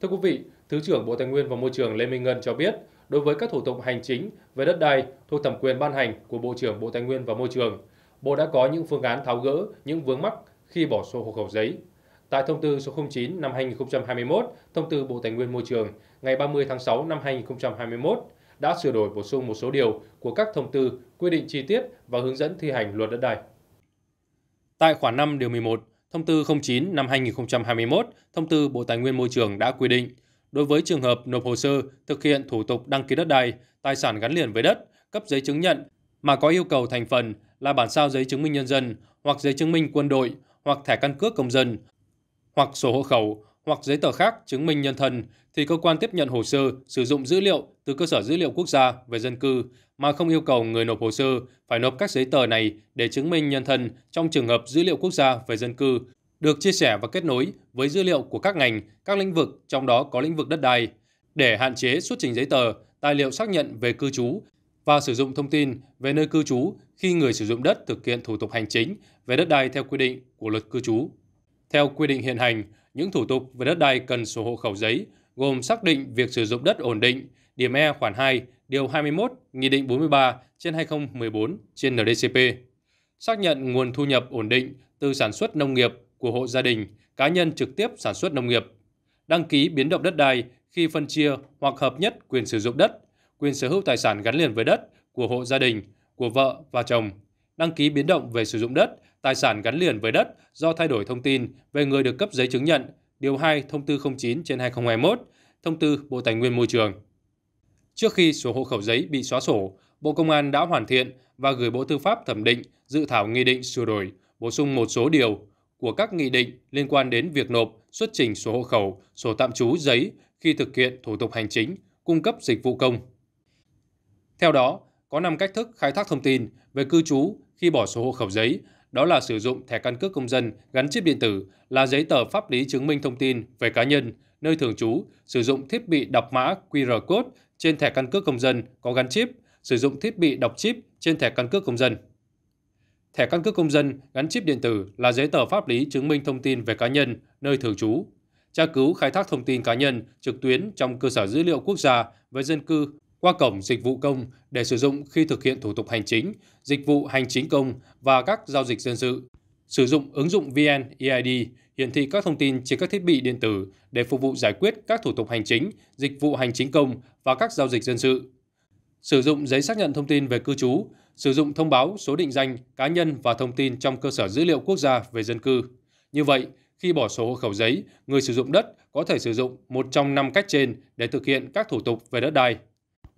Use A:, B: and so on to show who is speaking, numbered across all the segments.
A: Thưa quý vị, Thứ trưởng Bộ Tài nguyên và Môi trường Lê Minh Ngân cho biết, đối với các thủ tục hành chính về đất đai thuộc thẩm quyền ban hành của Bộ trưởng Bộ Tài nguyên và Môi trường, Bộ đã có những phương án tháo gỡ những vướng mắc khi bỏ sổ hộ khẩu giấy. Tại thông tư số 09 năm 2021, thông tư Bộ Tài nguyên Môi trường ngày 30 tháng 6 năm 2021 đã sửa đổi bổ sung một số điều của các thông tư quy định chi tiết và hướng dẫn thi hành luật đất đai. Tại khoản 5 điều 11, Thông tư 09 năm 2021, Thông tư Bộ Tài nguyên Môi trường đã quy định, đối với trường hợp nộp hồ sơ thực hiện thủ tục đăng ký đất đai, tài sản gắn liền với đất, cấp giấy chứng nhận mà có yêu cầu thành phần là bản sao giấy chứng minh nhân dân hoặc giấy chứng minh quân đội hoặc thẻ căn cước công dân hoặc sổ hộ khẩu hoặc giấy tờ khác chứng minh nhân thân thì cơ quan tiếp nhận hồ sơ sử dụng dữ liệu từ cơ sở dữ liệu quốc gia về dân cư mà không yêu cầu người nộp hồ sơ phải nộp các giấy tờ này để chứng minh nhân thân trong trường hợp dữ liệu quốc gia về dân cư được chia sẻ và kết nối với dữ liệu của các ngành, các lĩnh vực, trong đó có lĩnh vực đất đai, để hạn chế xuất trình giấy tờ, tài liệu xác nhận về cư trú và sử dụng thông tin về nơi cư trú khi người sử dụng đất thực hiện thủ tục hành chính về đất đai theo quy định của luật cư trú. Theo quy định hiện hành, những thủ tục về đất đai cần sổ hộ khẩu giấy gồm xác định việc sử dụng đất ổn định, điểm E khoản 2, điều 21, Nghị định 43 trên 2014 trên NDCP. Xác nhận nguồn thu nhập ổn định từ sản xuất nông nghiệp của hộ gia đình, cá nhân trực tiếp sản xuất nông nghiệp. Đăng ký biến động đất đai khi phân chia hoặc hợp nhất quyền sử dụng đất, quyền sở hữu tài sản gắn liền với đất của hộ gia đình, của vợ và chồng. Đăng ký biến động về sử dụng đất tài sản gắn liền với đất do thay đổi thông tin về người được cấp giấy chứng nhận, điều 2 thông tư 09 trên 2021, thông tư Bộ Tài nguyên Môi trường. Trước khi số hộ khẩu giấy bị xóa sổ, Bộ Công an đã hoàn thiện và gửi Bộ Tư pháp thẩm định dự thảo nghị định sửa đổi, bổ sung một số điều của các nghị định liên quan đến việc nộp, xuất trình số hộ khẩu, sổ tạm trú giấy khi thực hiện thủ tục hành chính, cung cấp dịch vụ công. Theo đó, có 5 cách thức khai thác thông tin về cư trú khi bỏ số hộ khẩu giấy đó là sử dụng thẻ căn cước công dân gắn chip điện tử là giấy tờ pháp lý chứng minh thông tin về cá nhân, nơi thường trú, sử dụng thiết bị đọc mã QR code trên thẻ căn cước công dân có gắn chip, sử dụng thiết bị đọc chip trên thẻ căn cước công dân. Thẻ căn cước công dân gắn chip điện tử là giấy tờ pháp lý chứng minh thông tin về cá nhân, nơi thường trú, tra cứu khai thác thông tin cá nhân trực tuyến trong cơ sở dữ liệu quốc gia về dân cư qua cổng dịch vụ công để sử dụng khi thực hiện thủ tục hành chính, dịch vụ hành chính công và các giao dịch dân sự. Sử dụng ứng dụng VNEID hiển thị các thông tin trên các thiết bị điện tử để phục vụ giải quyết các thủ tục hành chính, dịch vụ hành chính công và các giao dịch dân sự. Sử dụng giấy xác nhận thông tin về cư trú, sử dụng thông báo số định danh cá nhân và thông tin trong cơ sở dữ liệu quốc gia về dân cư. Như vậy, khi bỏ sổ hộ khẩu giấy, người sử dụng đất có thể sử dụng một trong năm cách trên để thực hiện các thủ tục về đất đai.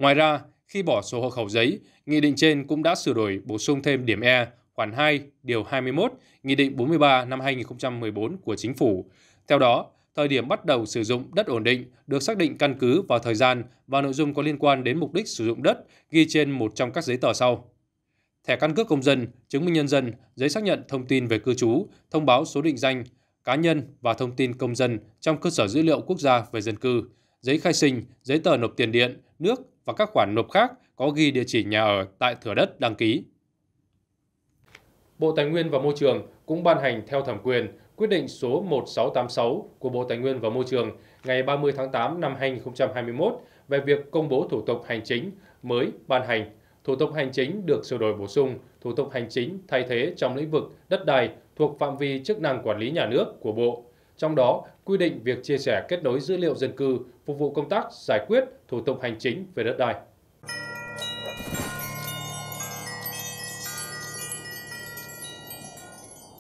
A: Ngoài ra, khi bỏ sổ hộ khẩu giấy, nghị định trên cũng đã sửa đổi bổ sung thêm điểm E khoản 2 điều 21 Nghị định 43 năm 2014 của Chính phủ. Theo đó, thời điểm bắt đầu sử dụng đất ổn định được xác định căn cứ vào thời gian và nội dung có liên quan đến mục đích sử dụng đất ghi trên một trong các giấy tờ sau. Thẻ căn cước công dân, chứng minh nhân dân, giấy xác nhận thông tin về cư trú, thông báo số định danh, cá nhân và thông tin công dân trong cơ sở dữ liệu quốc gia về dân cư, giấy khai sinh, giấy tờ nộp tiền điện, nước và các khoản nộp khác có ghi địa chỉ nhà ở tại thửa đất đăng ký. Bộ Tài nguyên và Môi trường cũng ban hành theo thẩm quyền quyết định số 1686 của Bộ Tài nguyên và Môi trường ngày 30 tháng 8 năm 2021 về việc công bố thủ tục hành chính mới ban hành. Thủ tục hành chính được sửa đổi bổ sung, thủ tục hành chính thay thế trong lĩnh vực đất đai thuộc phạm vi chức năng quản lý nhà nước của Bộ. Trong đó, quy định việc chia sẻ kết nối dữ liệu dân cư phục vụ công tác giải quyết thủ tục hành chính về đất đai.